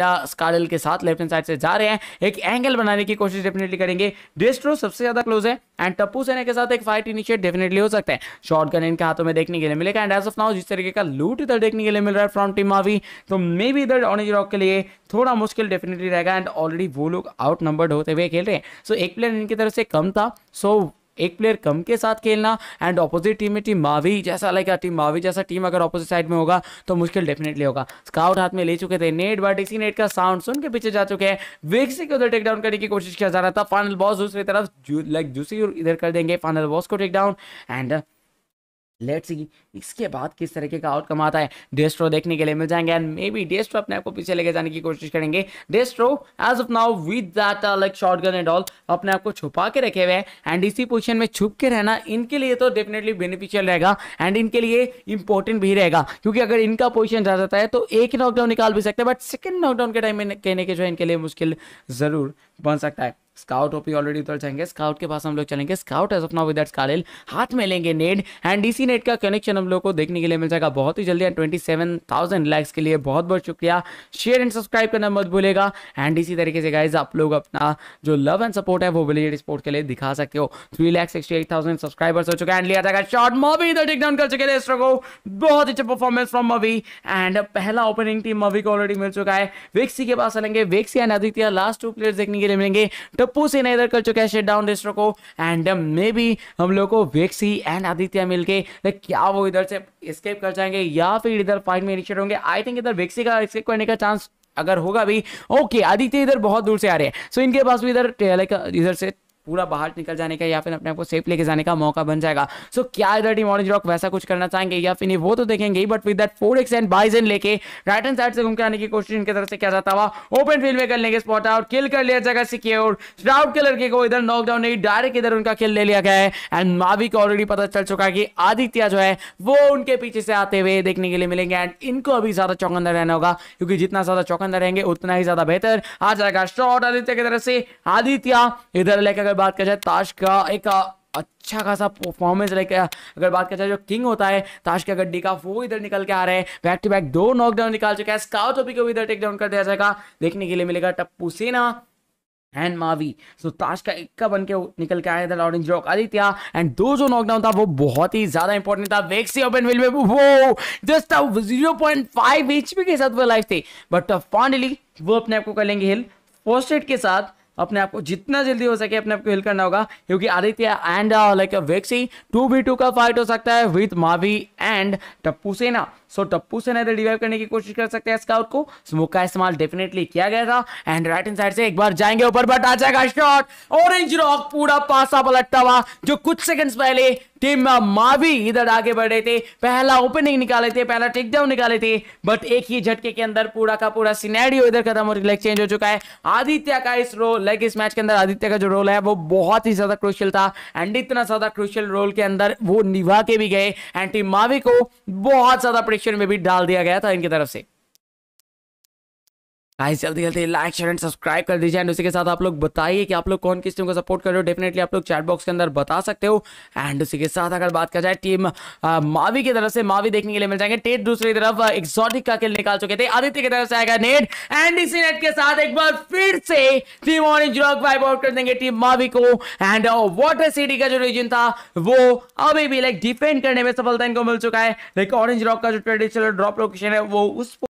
delta स्कारल के साथ left hand side से जा रहे हैं एक एंगल बनाने की कोशिश डेफिनेटली करेंगे डेस्ट्रो सबसे ज्यादा क्लोज है एंड टप्पू सेना के साथ एक फाइट इनिशिएट डेफिनेटली हो सकता है शॉर्ट गन इनके हाथों में देखने के लिए मिलेगा एंड एज ऑफ नाउ जिस तरीके का लूट इधर देखने के लिए मिल रहा है फ्रॉम टीम आवी तो मे बी इधर ऑरेंज रॉक के लिए थोड़ा मुश्किल डेफिनेटली रहेगा एंड ऑलरेडी वो लोग आउट नंबर्ड होते हुए खेल रहे हैं सो so, एक प्लेयर इनकी तरफ से कम था सो so, एक प्लेयर कम के साथ खेलना एंड ऑपोजिट टीम में टीम मावी जैसा लाइक टीम मावी जैसा टीम अगर ऑपोजिट साइड में होगा तो मुश्किल डेफिनेटली होगा स्काउट हाथ में ले चुके थे नेट बट इसी नेट का साउंड सुन के पीछे जा चुके हैं वेक्सी को उधर टेक डाउन करने की कोशिश किया जा रहा था फाइनल बॉस दूसरी तरफ लाइक दूसरी इधर कर देंगे फाइनल बॉस को take down and let's see इसके बाद किस तरीके का आउटकम आता है डेस्ट्रो देखने के लिए मिल जाएंगे एंड मे बी डेस्ट्रो अपने आपको पीछे लेके जाने की कोशिश करेंगे Destro as of now with that like gun and all अपने आपको छुपा के रखे हुए हैं एंड इसी पोजिशन में छुप के रहना इनके लिए तो डेफिनेटली बेनिफिशियल रहेगा एंड इनके लिए इंपॉर्टेंट भी रहेगा क्योंकि अगर इनका पोजिशन जा जाता है तो एक नॉकडाउन निकाल भी सकते हैं बट सेकेंड नॉकडाउन के टाइम में कहने के जो है इनके लिए मुश्किल ज़रूर बन सकता है स्काउट ओपी ऑलरेडी उतर जाएंगे स्काउट के पास हम लोग चलेंगे scout as of now without स्कालेल हाथ में लेंगे नेट एंड डीसी नेट का कनेक्शन हम लोग को देखने के लिए मिल जाएगा बहुत ही जल्दी and twenty seven thousand likes के लिए बहुत बहुत शुक्रिया शेयर एंड सब्सक्राइब करना मत भूलेगा एंड इसी तरीके से गाइज आप लोग अपना जो लव एंड सपोर्ट है वो विलेज स्पोर्ट के लिए दिखा सकते हो three lakhs sixty eight thousand subscribers हो चुके हैं एंड लिया जाएगा शॉर्ट मॉबी इधर टेकडाउन कर चुके हैं को बहुत अच्छा परफॉर्मेंस फ्रॉम मवी एंड पहला ओपनिंग टीम मवी को ऑलरेडी मिल चुका है वेक्सी के पास चलेंगे Vexy and Aditya last two players देखने के लिए मिलेंगे टॉप पुसी ने इधर कर चुका है शेट डाउन रेस्ट्रो को एंड मे बी हम लोग को वेक्सी एंड आदित्य मिलके क्या वो इधर से स्केप कर जाएंगे या फिर इधर फाइट में इनिशिएट होंगे आई थिंक इधर वेक्सी का स्केप करने का चांस अगर होगा भी ओके आदित्य इधर बहुत दूर से आ रहे हैं सो so, इनके पास भी इधर लाइक इधर से पूरा बाहर निकल जाने का या फिर अपने आपको सेफ लेके जाने का मौका बन जाएगा सो so, क्या रेडी मॉर्निंग रॉक वैसा कुछ करना चाहेंगे या फिर नहीं वो तो देखेंगे but with that four X and बाइज एंड लेके राइट हैंड साइड से घूम के आने की कोशिश इनके तरफ से क्या जाता हुआ ओपन फील्ड में कर लेंगे स्पॉट आउट किल कर लिया जगह सिक्योर स्ट्राउड के लड़के को इधर नॉकडाउन नहीं डायरेक्ट इधर उनका खेल ले लिया गया है एंड मावी को ऑलरेडी पता चल चुका है कि आदित्य जो है वो उनके पीछे से आते हुए देखने के लिए मिलेंगे एंड इनको अभी ज्यादा चौकंदर रहना होगा क्योंकि जितना ज्यादा चौकंदर रहेंगे उतना ही ज्यादा बेहतर आ जाएगा शॉट आदित्य की तरफ से आदित्य इधर लेकर बात किया जाए ताश का एक अच्छा खासा परफॉर्मेंस लाइक अगर बात किया जाए जो किंग होता है ताश का गड्डी का वो इधर निकल के आ रहे हैं बैक टू बैक दो नॉकडाउन निकाल चुका है स्काउट टोपी को इधर टेकडाउन कर दिया जाएगा देखने के लिए मिलेगा टप्पू सेना एंड मावी सो so, ताश का इक्का बन के निकल के आया था ऑरेंज रॉक आदित्य एंड दो जो नॉकडाउन था वो बहुत ही ज्यादा इंपॉर्टेंट था वेक्सी ओपन विल में वो just zero point five HP के साथ वो लाइफ थे बट फाइनली uh, वो अपने आप को कर लेंगे हिल फर्स्ट एड के साथ अपने आपको जितना जल्दी हो सके अपने आपको हिल करना होगा क्योंकि Aditya and like Vexy two v two का फाइट हो सकता है विथ मावी एंड टप्पू सेना सो टप्पू से ने रिवाइव करने की कोशिश कर सकते हैं स्काउट को स्मोक का इस्तेमाल डेफिनेटली किया गया था एंड राइट इन साइड से एक बार जाएंगे ऊपर बट आ जाएगा शॉट ऑरेंज रॉक पूरा पासा पलटता हुआ जो कुछ सेकंड्स पहले टीम मावी इधर आगे बढ़ रहे थे पहला ओपनिंग निकाले थे पहला टेकडाउन निकाले थे बट एक ही झटके के अंदर पूरा का पूरा सिनेरियो इधर खत्म हो लेग चेंज हो चुका है आदित्य का इस रोल लाइक इस मैच के अंदर आदित्य का जो रोल है वो बहुत ही ज्यादा क्रूशियल था एंड इतना ज्यादा क्रूशियल रोल के अंदर वो निभा के भी गए एंड टीम मावी को बहुत ज्यादा सेक्शन में भी डाल दिया गया था इनकी तरफ से गाइस जल्दी जल्दी लाइक शेयर एंड सब्सक्राइब कर दीजिए एंड उसी के साथ आप लोग बताइए कि आप लोग कौन किस टीम को सपोर्ट कर रहे हो डेफिनेटली आप लोग चैट बॉक्स के अंदर बता सकते हो एंड उसी के साथ अगर बात कर जाए टीम मावी की तरफ से मावी देखने के लिए मिल जाएंगे टेट दूसरी तरफ एक्सॉटिक का खेल निकाल चुके थे आदित्य की तरफ से आएगा नेट एंड इसी नेट के साथ एक बार फिर से team Orange Rock wipe out कर देंगे टीम मावी को एंड वॉटर सिटी का जो रीजन था वो अभी भी लाइक डिफेंड करने में सफलता इनको मिल चुका है लाइक ऑरेंज रॉक का जो ट्रेडिशनल ड्रॉप लोकेशन है वो उस